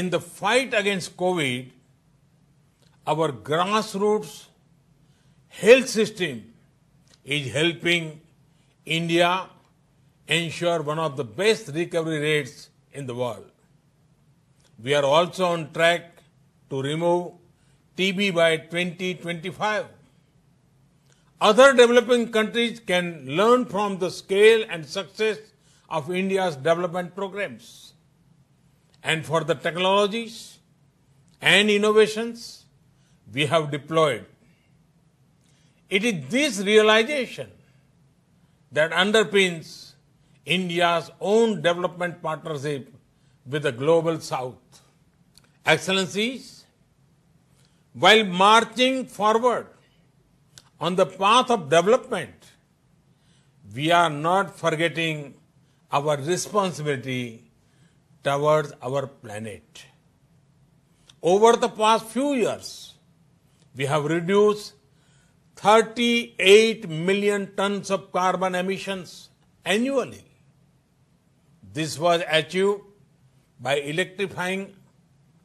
in the fight against COVID, our grassroots health system is helping India ensure one of the best recovery rates in the world. We are also on track to remove TB by 2025. Other developing countries can learn from the scale and success of India's development programs and for the technologies and innovations we have deployed. It is this realization that underpins India's own development partnership with the global south. Excellencies, while marching forward on the path of development, we are not forgetting our responsibility towards our planet. Over the past few years, we have reduced 38 million tons of carbon emissions annually. This was achieved by electrifying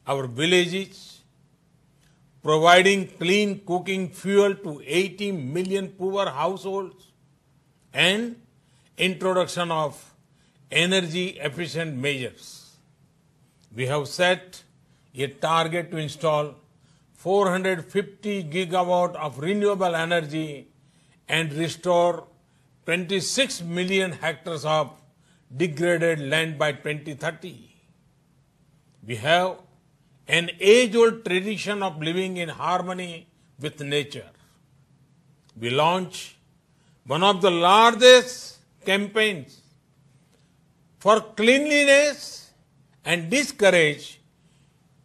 our villages, providing clean cooking fuel to 80 million poor households, and introduction of energy efficient measures we have set a target to install 450 gigawatt of renewable energy and restore 26 million hectares of degraded land by 2030. We have an age-old tradition of living in harmony with nature. We launch one of the largest campaigns for cleanliness and discourage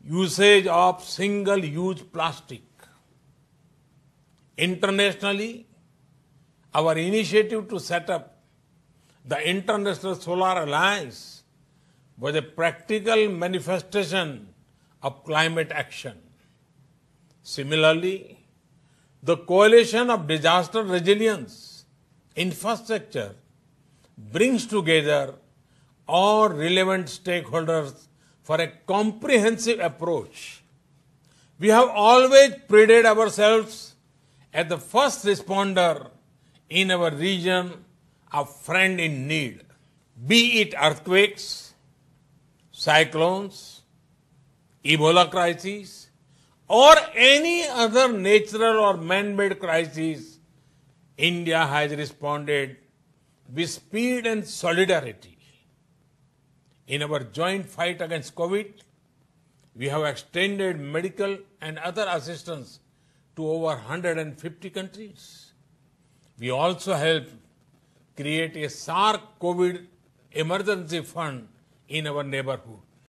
usage of single use plastic. Internationally, our initiative to set up the International Solar Alliance was a practical manifestation of climate action. Similarly, the coalition of disaster resilience infrastructure brings together all relevant stakeholders for a comprehensive approach. We have always prided ourselves as the first responder in our region, a friend in need, be it earthquakes, cyclones, Ebola crises, or any other natural or man-made crises, India has responded with speed and solidarity. In our joint fight against COVID, we have extended medical and other assistance to over 150 countries. We also helped create a SARC COVID emergency fund in our neighborhood.